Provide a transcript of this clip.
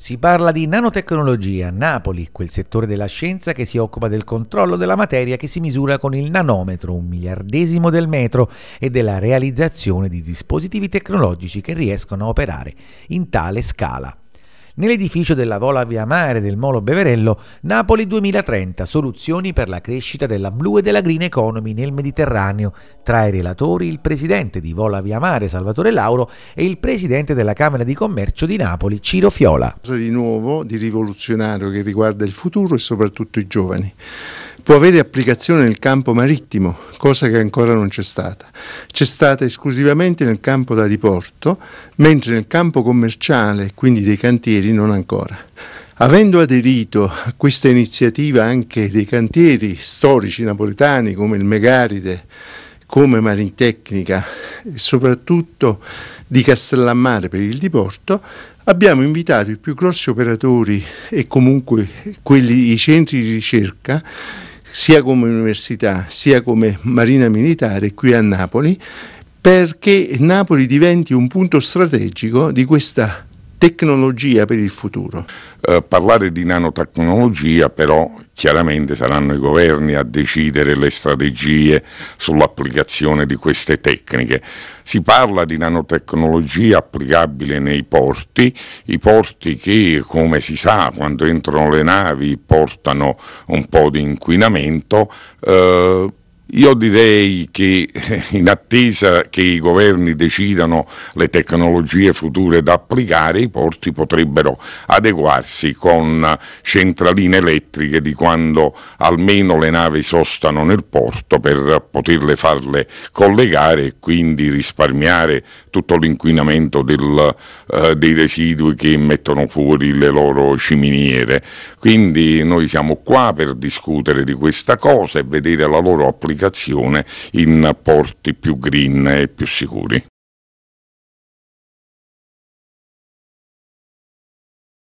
Si parla di nanotecnologia, Napoli, quel settore della scienza che si occupa del controllo della materia che si misura con il nanometro, un miliardesimo del metro, e della realizzazione di dispositivi tecnologici che riescono a operare in tale scala nell'edificio della Vola Via Mare del Molo Beverello Napoli 2030, soluzioni per la crescita della blu e della green economy nel Mediterraneo. Tra i relatori il presidente di Vola Via Mare Salvatore Lauro e il presidente della Camera di Commercio di Napoli Ciro Fiola. Cosa di nuovo, di rivoluzionario che riguarda il futuro e soprattutto i giovani può avere applicazione nel campo marittimo, cosa che ancora non c'è stata. C'è stata esclusivamente nel campo da diporto, mentre nel campo commerciale, quindi dei cantieri, non ancora. Avendo aderito a questa iniziativa anche dei cantieri storici napoletani come il Megaride, come Marintecnica e soprattutto di Castellammare per il diporto, abbiamo invitato i più grossi operatori e comunque quelli, i centri di ricerca sia come università sia come marina militare qui a Napoli perché Napoli diventi un punto strategico di questa tecnologia per il futuro? Eh, parlare di nanotecnologia però chiaramente saranno i governi a decidere le strategie sull'applicazione di queste tecniche. Si parla di nanotecnologia applicabile nei porti, i porti che come si sa quando entrano le navi portano un po' di inquinamento, eh, io direi che eh, in attesa che i governi decidano le tecnologie future da applicare, i porti potrebbero adeguarsi con centraline elettriche di quando almeno le navi sostano nel porto per poterle farle collegare e quindi risparmiare tutto l'inquinamento del, eh, dei residui che mettono fuori le loro ciminiere. Quindi noi siamo qua per discutere di questa cosa e vedere la loro applicazione applicazione in porti più green e più sicuri.